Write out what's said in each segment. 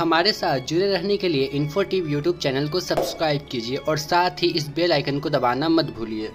हमारे साथ जुड़े रहने के लिए इन्फोटिव यूट्यूब चैनल को सब्सक्राइब कीजिए और साथ ही इस बेल आइकन को दबाना मत भूलिए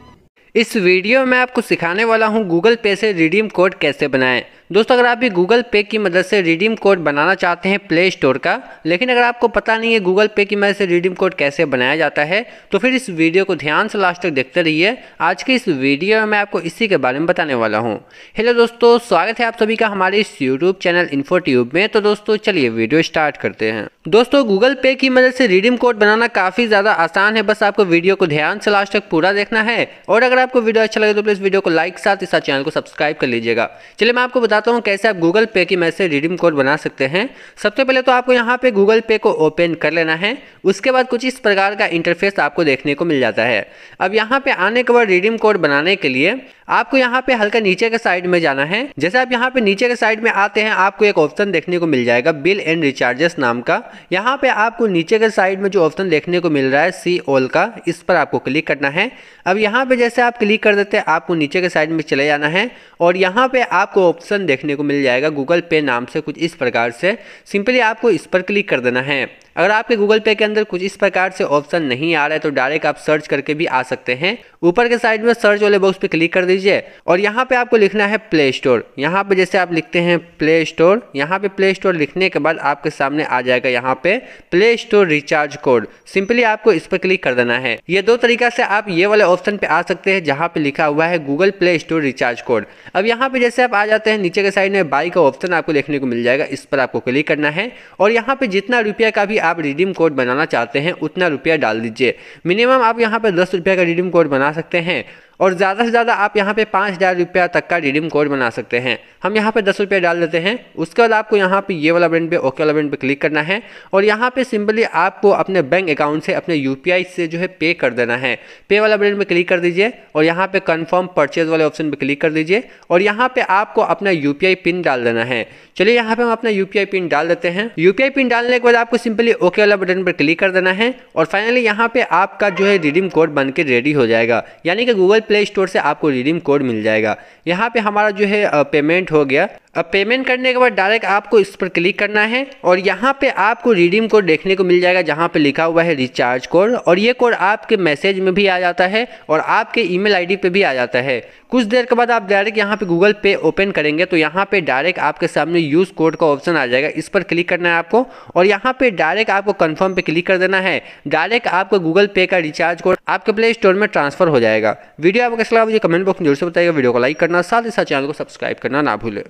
इस वीडियो में आपको सिखाने वाला हूं गूगल पे से रिडीम कोड कैसे बनाएं दोस्तों अगर आप भी गूगल पे की मदद से रिडीम कोड बनाना चाहते हैं प्ले स्टोर का लेकिन अगर आपको पता नहीं है गूगल पे की मदद से रिडीम कोड कैसे बनाया जाता है तो फिर इस वीडियो को ध्यान से लास्ट तक देखते रहिए आज के इस वीडियो में मैं आपको इसी के बारे में बताने वाला हूँ हेलो दोस्तों स्वागत है आप सभी का हमारे इस यूट्यूब चैनल इन्फोट्यूब में तो दोस्तों चलिए वीडियो स्टार्ट करते हैं दोस्तों गूगल पे की मदद से रिडीम कोड बनाना काफ़ी ज़्यादा आसान है बस आपको वीडियो को ध्यान से लास्ट तक पूरा देखना है और अगर आपको वीडियो अच्छा लगे तो प्लीज़ वीडियो को लाइक साथ ही साथ चैनल को सब्सक्राइब कर लीजिएगा चलिए मैं आपको बताता हूँ कैसे आप गूगल पे की मैसेज रिडीम कोड बना सकते हैं सबसे पहले तो आपको यहाँ पे गूगल पे को ओपन कर लेना है उसके बाद कुछ इस प्रकार का इंटरफेस आपको देखने को मिल जाता है अब यहाँ पर आने के बाद रिडीम कोड बनाने के लिए आपको यहाँ पे हल्का नीचे के साइड में जाना है जैसे आप यहाँ पे नीचे के साइड में आते हैं आपको एक ऑप्शन देखने को मिल जाएगा बिल एंड रिचार्जेस नाम का यहाँ पे आपको नीचे के साइड में जो ऑप्शन देखने को मिल रहा है सी ऑल का इस पर आपको क्लिक करना है अब यहाँ पे जैसे आप क्लिक कर देते हैं आपको नीचे के साइड में चले जाना है और यहाँ पे आपको ऑप्शन देखने को मिल जाएगा गूगल पे नाम से कुछ इस प्रकार से सिंपली आपको इस पर क्लिक कर देना है अगर आपके गूगल पे के अंदर कुछ इस प्रकार से ऑप्शन नहीं आ रहा है तो डायरेक्ट आप सर्च करके भी आ सकते हैं ऊपर के साइड में सर्च वाले बॉक्स पे क्लिक कर दीजिए और यहाँ पे आपको लिखना है प्ले स्टोर यहाँ पे जैसे आप लिखते हैं प्ले स्टोर यहाँ पे प्ले स्टोर लिखने के बाद आपके सामने आ जाएगा यहाँ पे play store recharge code simply आपको इस पर क्लिक कर देना है ये दो तरीका से आप ये वाले ऑप्शन पे आ सकते हैं जहाँ पे लिखा हुआ है Google play store recharge code अब यहाँ पे जैसे आप आ जाते हैं नीचे के साइड में बाई का ऑप्शन आपको देखने को मिल जाएगा इस पर आपको क्लिक करना है और यहाँ पे जितना रुपया का भी आप रिडीम कोड बनाना चाहते हैं उतना रुपया डाल दीजिए मिनिमम आप यहाँ पर दस रुपये का रिडीम कोड बना सकते हैं और ज़्यादा से ज़्यादा आप यहाँ पे पाँच हज़ार रुपया तक का रिडीम कोड बना सकते हैं हम यहाँ पे दस रुपये डाल देते हैं उसके बाद आपको यहाँ पे ये वाला ब्रेंड पे ओके वाला ब्रेंड पे क्लिक करना है और यहाँ पे सिंपली आपको अपने बैंक अकाउंट से अपने यू से जो है पे कर देना है पे वाला ब्रेंड पर क्लिक कर दीजिए और यहाँ पर कन्फर्म परचेज वाले ऑप्शन पर क्लिक कर दीजिए और यहाँ पर आपको अपना यू पिन डाल देना है चलिए यहाँ पर हम अपना यू पिन डाल देते हैं यू पिन डालने के बाद आपको सिंपली ओके वाला बटन पर क्लिक कर देना है और फाइनली यहाँ पर आपका जो है रिडीम कोड बन रेडी हो जाएगा यानी कि गूगल प्ले स्टोर से आपको रिडीम कोड मिल जाएगा यहाँ पे हमारा जो है पेमेंट हो गया अब पेमेंट करने के बाद डायरेक्ट आपको इस पर क्लिक करना है और यहाँ पे आपको रिडीम कोड देखने को मिल जाएगा जहाँ पे लिखा हुआ है रिचार्ज कोड और ये कोड आपके मैसेज में भी आ जाता है और आपके ईमेल आईडी पे भी आ जाता है कुछ देर के बाद आप डायरेक्ट यहाँ पे गूगल पे ओपन करेंगे तो यहाँ पे डायरेक्ट आपके सामने यूज़ कोड का ऑप्शन आ जाएगा इस पर क्लिक करना है आपको और यहाँ पे डायरेक्ट आपको कन्फर्म पे क्लिक कर देना है डायरेक्ट आपको गूगल पे का रिचार्ज कोड आपके प्ले स्टोर में ट्रांसफर हो जाएगा वीडियो आपको कैसे लगा मुझे कमेंट बॉक्स में जरूर से बताइएगा वीडियो को लाइक करना साथ ही साथ चैनल को सब्सक्राइब करना ना भूलें